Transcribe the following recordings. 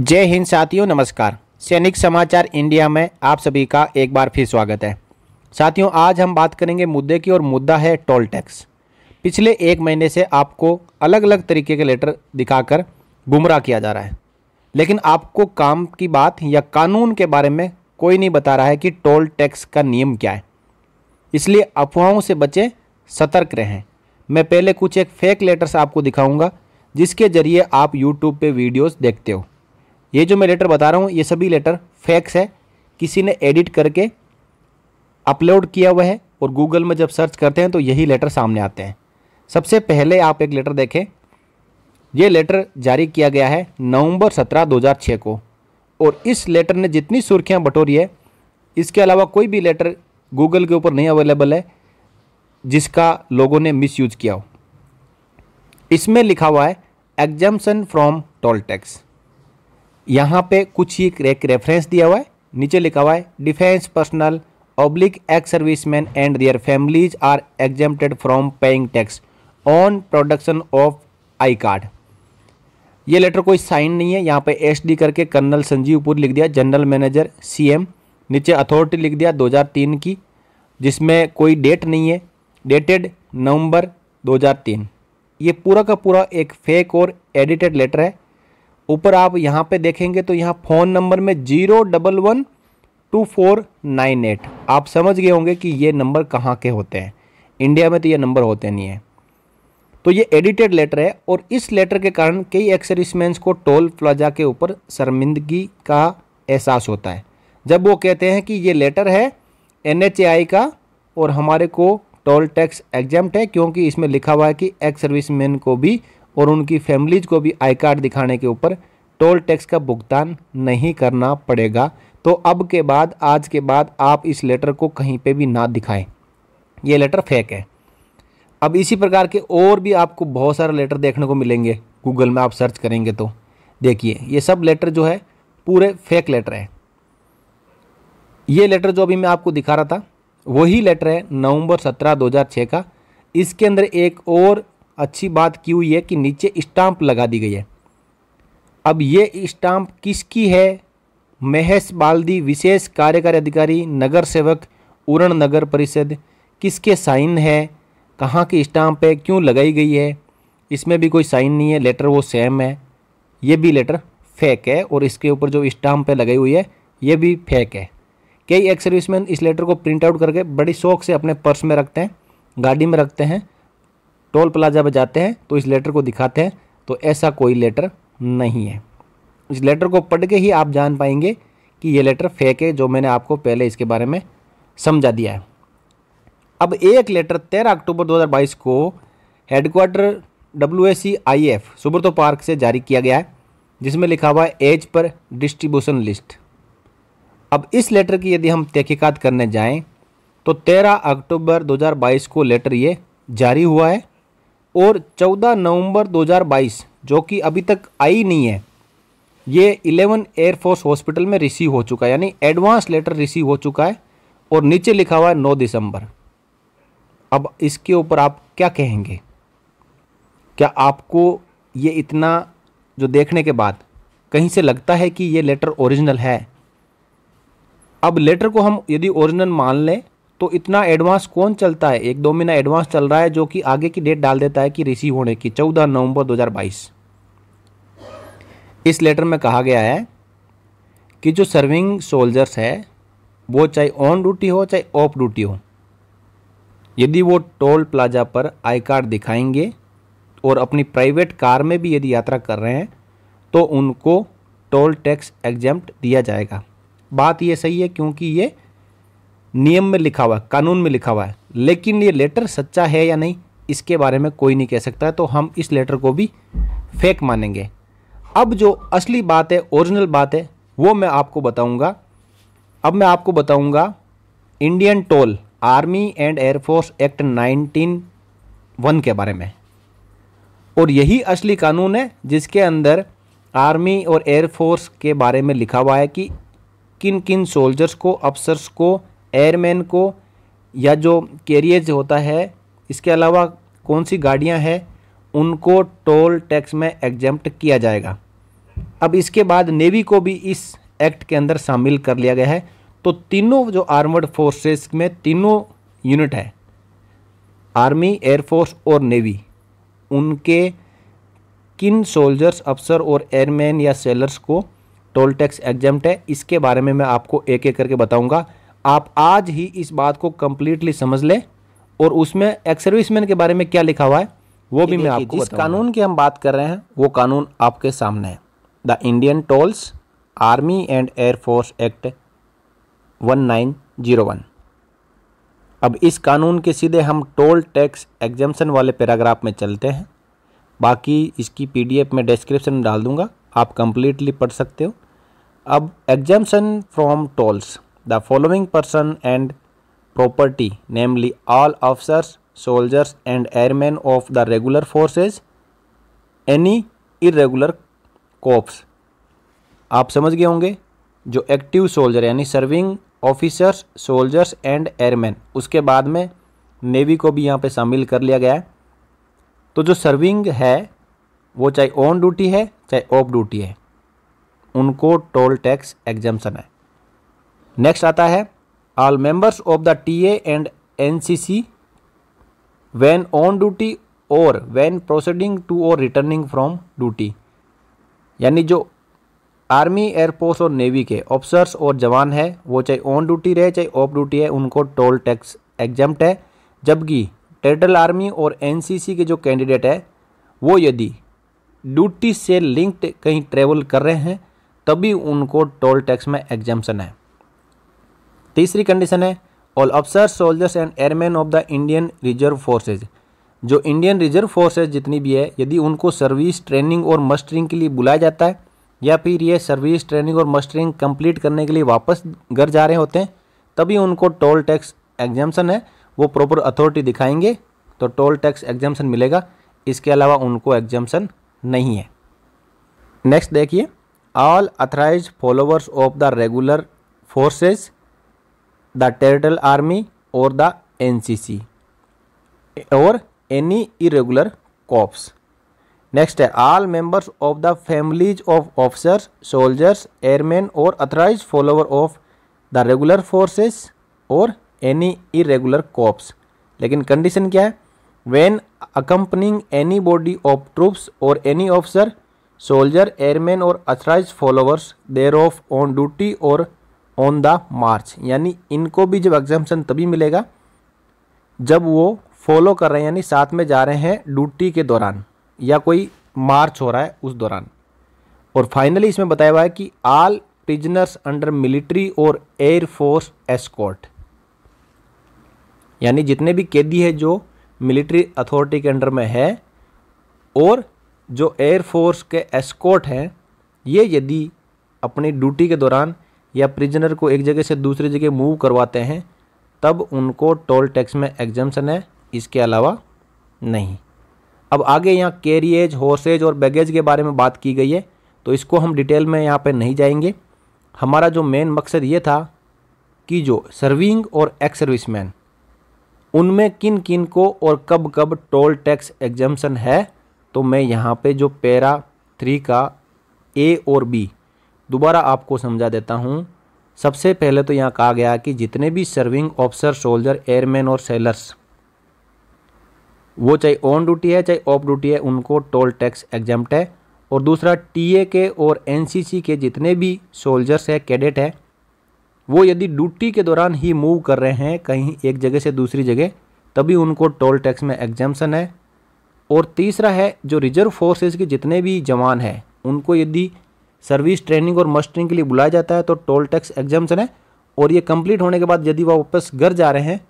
जय हिंद साथियों नमस्कार सैनिक समाचार इंडिया में आप सभी का एक बार फिर स्वागत है साथियों आज हम बात करेंगे मुद्दे की और मुद्दा है टोल टैक्स पिछले एक महीने से आपको अलग अलग तरीके के लेटर दिखाकर गुमराह किया जा रहा है लेकिन आपको काम की बात या कानून के बारे में कोई नहीं बता रहा है कि टोल टैक्स का नियम क्या है इसलिए अफवाहों से बचें सतर्क रहें मैं पहले कुछ एक फेक लेटर्स आपको दिखाऊंगा जिसके ज़रिए आप यूट्यूब पे वीडियोस देखते हो ये जो मैं लेटर बता रहा हूँ ये सभी लेटर फैक्स है किसी ने एडिट करके अपलोड किया हुआ है और गूगल में जब सर्च करते हैं तो यही लेटर सामने आते हैं सबसे पहले आप एक लेटर देखें ये लेटर जारी किया गया है नवंबर सत्रह 2006 को और इस लेटर ने जितनी सुर्खियाँ बटोरी है इसके अलावा कोई भी लेटर गूगल के ऊपर नहीं अवेलेबल है जिसका लोगों ने मिसयूज किया हो इसमें लिखा हुआ है एग्जाम्सन फ्रॉम टोल टैक्स यहाँ पे कुछ ही एक रेफरेंस दिया हुआ है नीचे लिखा हुआ है defence personnel oblique ex serviceman and their families are exempted from paying tax on production of I card ये लेटर कोई साइन नहीं है यहाँ पे एसडी करके कर्नल संजीव पुर लिख दिया जनरल मैनेजर सीएम नीचे अथॉरिटी लिख दिया 2003 की जिसमें कोई डेट नहीं है डेटेड नवंबर 2003 ये पूरा का पूरा एक फेक और एडिटेड लेटर है ऊपर आप यहाँ पे देखेंगे तो यहाँ फ़ोन नंबर में zero double one two four nine eight आप समझ गए होंगे कि ये नंबर कहाँ के होते हैं इंडिया में तो ये नंबर होते नहीं हैं तो ये एडिटेड लेटर है और इस लेटर के कारण कई एक्स को टोल प्लाजा के ऊपर शर्मिंदगी का एहसास होता है जब वो कहते हैं कि ये लेटर है एन का और हमारे को टोल टैक्स एग्जाम्ट है क्योंकि इसमें लिखा हुआ है कि एक्स सर्विसमैन को भी और उनकी फैमिलीज को भी आई कार्ड दिखाने के ऊपर टोल टैक्स का भुगतान नहीं करना पड़ेगा तो अब के बाद आज के बाद आप इस लेटर को कहीं पे भी ना दिखाएं ये लेटर फेक है अब इसी प्रकार के और भी आपको बहुत सारे लेटर देखने को मिलेंगे गूगल में आप सर्च करेंगे तो देखिए ये सब लेटर जो है पूरे फेक लेटर है ये लेटर जो अभी मैं आपको दिखा रहा था वही लेटर है नवंबर सत्रह 2006 का इसके अंदर एक और अच्छी बात की हुई है कि नीचे स्टाम्प लगा दी गई है अब ये स्टाम्प किसकी है महेश बाल्दी विशेष कार्यकारी अधिकारी नगर सेवक उरण नगर परिषद किसके साइन है कहाँ की स्टाम्प है क्यों लगाई गई है इसमें भी कोई साइन नहीं है लेटर वो सेम है ये भी लेटर फेक है और इसके ऊपर जो स्टाम्प पे लगाई हुई है ये भी फेक है कई एक्स सर्विसमैन इस लेटर को प्रिंट आउट करके बड़ी शौक से अपने पर्स में रखते हैं गाड़ी में रखते हैं टोल प्लाजा पर जाते हैं तो इस लेटर को दिखाते हैं तो ऐसा कोई लेटर नहीं है इस लेटर को पढ़ के ही आप जान पाएंगे कि ये लेटर फेक है जो मैंने आपको पहले इसके बारे में समझा दिया है अब एक लेटर तेरह अक्टूबर 2022 को headquarter W A C I F Subroto park से जारी किया गया है जिसमें लिखा हुआ है एज पर डिस्ट्रीब्यूशन लिस्ट अब इस लेटर की यदि हम तहकीक़त करने जाएं तो 13 अक्टूबर 2022 को लेटर ये जारी हुआ है और 14 नवंबर 2022 जो कि अभी तक आई नहीं है ये 11 एयरफोर्स हॉस्पिटल में रिसीव हो चुका है यानी एडवांस लेटर रिसीव हो चुका है और नीचे लिखा हुआ है नौ दिसंबर अब इसके ऊपर आप क्या कहेंगे क्या आपको ये इतना जो देखने के बाद कहीं से लगता है कि ये लेटर ओरिजिनल है अब लेटर को हम यदि ओरिजिनल मान लें तो इतना एडवांस कौन चलता है एक दो महीना एडवांस चल रहा है जो कि आगे की डेट डाल देता है कि रिसीव होने की चौदह नवंबर 2022 इस लेटर में कहा गया है कि जो सर्विंग सोल्जर्स है वो चाहे ऑन ड्यूटी हो चाहे ऑफ ड्यूटी हो यदि वो टोल प्लाजा पर आई कार्ड दिखाएंगे और अपनी प्राइवेट कार में भी यदि यात्रा कर रहे हैं तो उनको टोल टैक्स एग्जाम्प्ट दिया जाएगा बात ये सही है क्योंकि ये नियम में लिखा हुआ है कानून में लिखा हुआ है लेकिन ये लेटर सच्चा है या नहीं इसके बारे में कोई नहीं कह सकता तो हम इस लेटर को भी फेक मानेंगे अब जो असली बात है ओरिजिनल बात है वो मैं आपको बताऊंगा अब मैं आपको बताऊंगा Indian toll army and air force act nineteen one के बारे में और यही असली कानून है जिसके अंदर आर्मी और एयरफोर्स के बारे में लिखा हुआ है कि किन किन सोल्जर्स को अफसर्स को एयरमैन को या जो कैरियज होता है इसके अलावा कौन सी गाड़ियां हैं उनको टोल टैक्स में एग्जम्प्ट किया जाएगा अब इसके बाद नेवी को भी इस एक्ट के अंदर शामिल कर लिया गया है तो तीनों जो आर्मर्ड फोर्सेस में तीनों यूनिट है आर्मी एयरफोर्स और नेवी उनके किन सोल्जर्स अफसर और एयरमैन या सेलर्स को टोल टैक्स एग्जम्प्ट है इसके बारे में मैं आपको एक एक करके बताऊंगा आप आज ही इस बात को कम्प्लीटली समझ लें और उसमें एक्स सर्विसमैन के बारे में क्या लिखा हुआ है वो भी मैं आपको जिस कानून की हम बात कर रहे हैं वो कानून आपके सामने है the Indian tolls army and air force act 1901 अब इस कानून के सीधे हम टोल टैक्स एग्जामेशन वाले पैराग्राफ में चलते हैं बाकी इसकी पीडीएफ में डिस्क्रिप्शन डाल दूंगा आप कंप्लीटली पढ़ सकते हो अब exemption from tolls the following person and property namely all officers soldiers and airmen of the regular forces any irregular corps आप समझ गए होंगे जो एक्टिव सोल्जर यानी serving officers soldiers and airman उसके बाद में नेवी को भी यहाँ पे शामिल कर लिया गया है तो जो सर्विंग है वो चाहे ऑन ड्यूटी है चाहे ऑफ ड्यूटी है उनको टोल टैक्स एग्जामेशन है नेक्स्ट आता है all members of the TA and NCC when on duty और व्हेन प्रोसीडिंग टू और रिटर्निंग फ्रॉम ड्यूटी यानी जो आर्मी एयरफोर्स और नेवी के ऑफिसर्स और जवान है वो चाहे ऑन ड्यूटी रहे चाहे ऑफ ड्यूटी है उनको टोल टैक्स एग्जम्प्ट है जबकि टेडरल आर्मी और एनसीसी के जो कैंडिडेट है वो यदि ड्यूटी से लिंक्ड कहीं ट्रेवल कर रहे हैं तभी उनको टोल टैक्स में एग्जम्पन है तीसरी कंडीशन है ऑल अफसर soldiers and airman of the Indian reserve forces जो इंडियन रिजर्व फोर्सेज जितनी भी है यदि उनको सर्विस ट्रेनिंग और मस्टरिंग के लिए बुलाया जाता है या फिर ये सर्विस ट्रेनिंग और मस्टरिंग कंप्लीट करने के लिए वापस घर जा रहे होते हैं तभी उनको टोल टैक्स एग्जामेशन है वो प्रॉपर अथॉरिटी दिखाएंगे तो टोल टैक्स एग्जामेशन मिलेगा इसके अलावा उनको एग्जामेशन नहीं है नेक्स्ट देखिए all authorised followers of the regular forces the territorial army और द सी और एनी इरेगुलर कॉप्स नेक्स्ट है all members of the families of officers soldiers airman और authorised follower of the regular forces और any irregular corps लेकिन condition क्या है when accompanying any body of troops और any officer soldier airman और authorised followers there of on duty और on the march यानी इनको भी जब एग्जामेशन तभी मिलेगा जब वो फॉलो कर रहे हैं यानी साथ में जा रहे हैं ड्यूटी के दौरान या कोई मार्च हो रहा है उस दौरान और फाइनली इसमें बताया हुआ है कि आल प्रिजनर्स अंडर मिलिट्री और एयर फोर्स एस्कॉट यानी जितने भी कैदी है जो मिलिट्री अथॉरिटी के अंडर में है और जो एयर फोर्स के एस्कॉट हैं ये यदि अपनी ड्यूटी के दौरान या प्रिजनर को एक जगह से दूसरी जगह मूव करवाते हैं तब उनको टोल टैक्स में एग्जम्सन है इसके अलावा नहीं अब आगे यहाँ कैरिएज हॉर्सेज और बैगेज के बारे में बात की गई है तो इसको हम डिटेल में यहाँ पर नहीं जाएंगे हमारा जो मेन मकसद ये था कि जो सर्विंग और एक्स सर्विसमैन उनमें किन किन को और कब कब टोल टैक्स एग्जम्सन है तो मैं यहाँ पे जो पैरा थ्री का ए और बी दोबारा आपको समझा देता हूँ सबसे पहले तो यहाँ कहा गया कि जितने भी सर्विंग ऑफिसर सोल्जर एयरमैन और सेलर्स वो चाहे ऑन ड्यूटी है चाहे ऑफ ड्यूटी है उनको टोल टैक्स एग्जाम्प्ट है और दूसरा टीए के और एनसीसी के जितने भी सोल्जर्स है कैडेट है वो यदि ड्यूटी के दौरान ही मूव कर रहे हैं कहीं एक जगह से दूसरी जगह तभी उनको टोल टैक्स में एग्जामेशन है और तीसरा है जो रिजर्व फोर्सेज के जितने भी जवान हैं उनको यदि सर्विस ट्रेनिंग और मस्टरिंग के लिए बुलाया जाता है तो टोल टैक्स एग्जामेशन है और ये कंप्लीट होने के बाद यदि वह वापस घर जा रहे हैं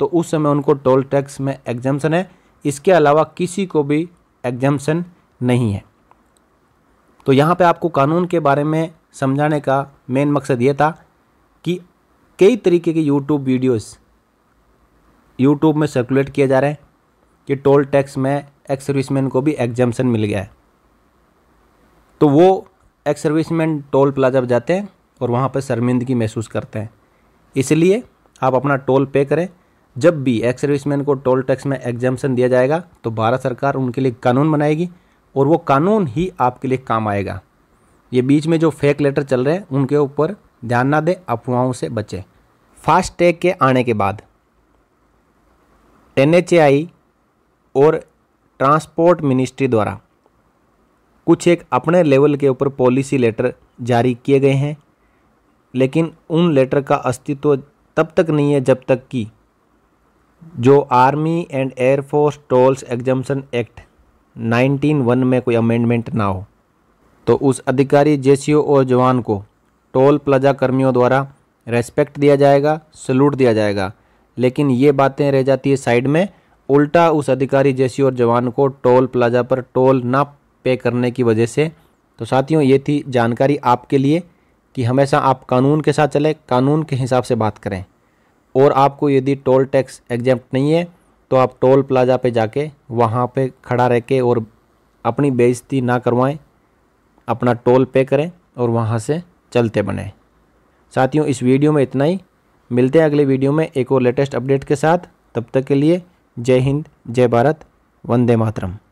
तो उस समय उनको टोल टैक्स में एग्जामेशन है इसके अलावा किसी को भी एग्जामेशन नहीं है तो यहाँ पे आपको कानून के बारे में समझाने का मेन मकसद ये था कि कई तरीके के यूट्यूब वीडियोस यूट्यूब में सर्कुलेट किए जा रहे हैं कि टोल टैक्स में एक्स सर्विसमैन को भी एग्जामेशन मिल गया है तो वो एक्स सर्विसमैन टोल प्लाजा पर जाते हैं और वहाँ पर शर्मिंदगी महसूस करते हैं इसलिए आप अपना टोल पे करें जब भी एक्स सर्विसमैन को टोल टैक्स में एग्जामेशन दिया जाएगा तो भारत सरकार उनके लिए कानून बनाएगी और वो कानून ही आपके लिए काम आएगा ये बीच में जो फेक लेटर चल रहे हैं उनके ऊपर ध्यान ना दें अफवाहों से बचें फास्ट टैग के आने के बाद एन और ट्रांसपोर्ट मिनिस्ट्री द्वारा कुछ एक अपने लेवल के ऊपर पॉलिसी लेटर जारी किए गए हैं लेकिन उन लेटर का अस्तित्व तब तक नहीं है जब तक कि जो army and air force tolls exemption act 191 में कोई अमेंडमेंट ना हो तो उस अधिकारी जे और जवान को टोल प्लाजा कर्मियों द्वारा रेस्पेक्ट दिया जाएगा सल्यूट दिया जाएगा लेकिन ये बातें रह जाती है साइड में उल्टा उस अधिकारी जैसी और जवान को टोल प्लाजा पर टोल ना पे करने की वजह से तो साथियों ये थी जानकारी आपके लिए कि हमेशा आप कानून के साथ चलें कानून के हिसाब से बात करें और आपको यदि टोल टैक्स एग्जाम नहीं है तो आप टोल प्लाजा पे जाके वहाँ पे खड़ा रह के और अपनी बेइज्जती ना करवाएं अपना टोल पे करें और वहाँ से चलते बने साथियों इस वीडियो में इतना ही मिलते हैं अगले वीडियो में एक और लेटेस्ट अपडेट के साथ तब तक के लिए जय हिंद जय भारत वंदे मातरम